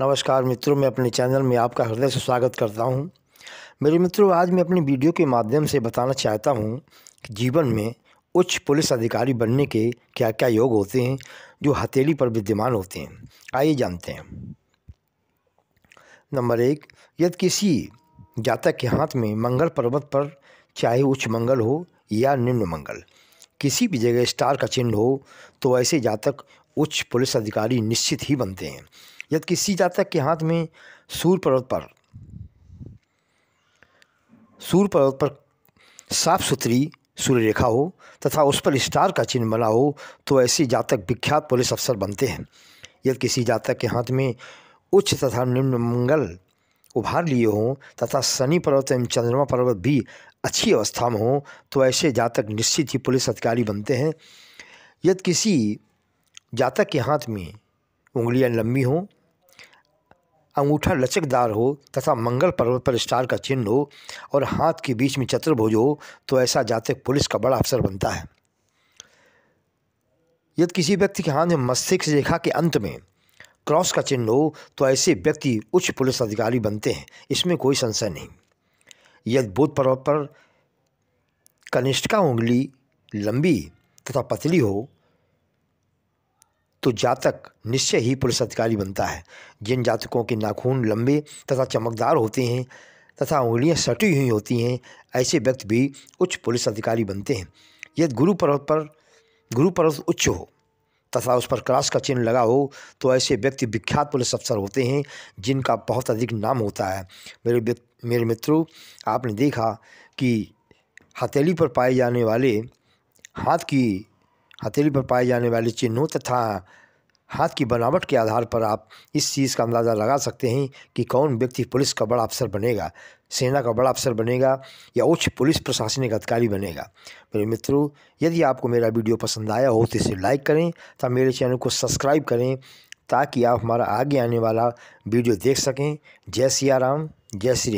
नमस्कार मित्रों मैं अपने चैनल में आपका हृदय से स्वागत करता हूं। मेरे मित्रों आज मैं अपनी वीडियो के माध्यम से बताना चाहता हूं कि जीवन में उच्च पुलिस अधिकारी बनने के क्या क्या योग होते हैं जो हथेली पर विद्यमान होते हैं आइए जानते हैं नंबर एक यदि किसी जातक के हाथ में मंगल पर्वत पर चाहे उच्च मंगल हो या निम्न मंगल किसी भी जगह स्टार का चिन्ह हो तो ऐसे जातक उच्च पुलिस अधिकारी निश्चित ही बनते हैं यद किसी जातक के हाथ में सूर्य पर्वत पर सूर्य पर्वत पर साफ सुथरी सूर्य रेखा हो तथा उस पर स्टार का चिन्ह बना हो तो ऐसे जातक विख्यात पुलिस अफसर बनते हैं यदि किसी जातक के हाथ में उच्च तथा निम्न मंगल उभार लिए हों तथा शनि पर्वत एवं चंद्रमा पर्वत भी अच्छी अवस्था में हो तो ऐसे जातक निश्चित ही पुलिस अधिकारी बनते हैं यदि किसी जातक के हाथ में उंगलियां लंबी हों अंगूठा लचकदार हो तथा मंगल पर्वत पर स्टार का चिन्ह हो और हाथ के बीच में चतुर्भुज हो तो ऐसा जातक पुलिस का बड़ा अफसर बनता है यदि किसी व्यक्ति के हाथ में मस्तिष्क रेखा के अंत में क्रॉस का चिन्ह हो तो ऐसे व्यक्ति उच्च पुलिस अधिकारी बनते हैं इसमें कोई संशय नहीं यदि बुध पर्वत पर कनिष्ठ का उंगली लंबी तथा पतली हो तो जातक निश्चय ही पुलिस अधिकारी बनता है जिन जातकों के नाखून लंबे तथा चमकदार होते हैं तथा उंगलियां सटी हुई होती हैं ऐसे व्यक्ति भी उच्च पुलिस अधिकारी बनते हैं यदि गुरु पर्वत पर गुरु पर्वत उच्च हो तथा उस पर क्रॉस का चिन्ह लगा हो तो ऐसे व्यक्ति विख्यात पुलिस अफसर होते हैं जिनका बहुत अधिक नाम होता है मेरे मेरे मित्रों आपने देखा कि हथेली पर पाए जाने वाले हाथ की हथेली पर पाए जाने वाले चिन्हों तथा हाथ की बनावट के आधार पर आप इस चीज़ का अंदाज़ा लगा सकते हैं कि कौन व्यक्ति पुलिस का बड़ा अफसर बनेगा सेना का बड़ा अफसर बनेगा या उच्च पुलिस प्रशासनिक अधिकारी बनेगा मेरे मित्रों यदि आपको मेरा वीडियो पसंद आया हो तो इसे लाइक करें तथा मेरे चैनल को सब्सक्राइब करें ताकि आप हमारा आगे आने वाला वीडियो देख सकें जय सिया राम जय श्री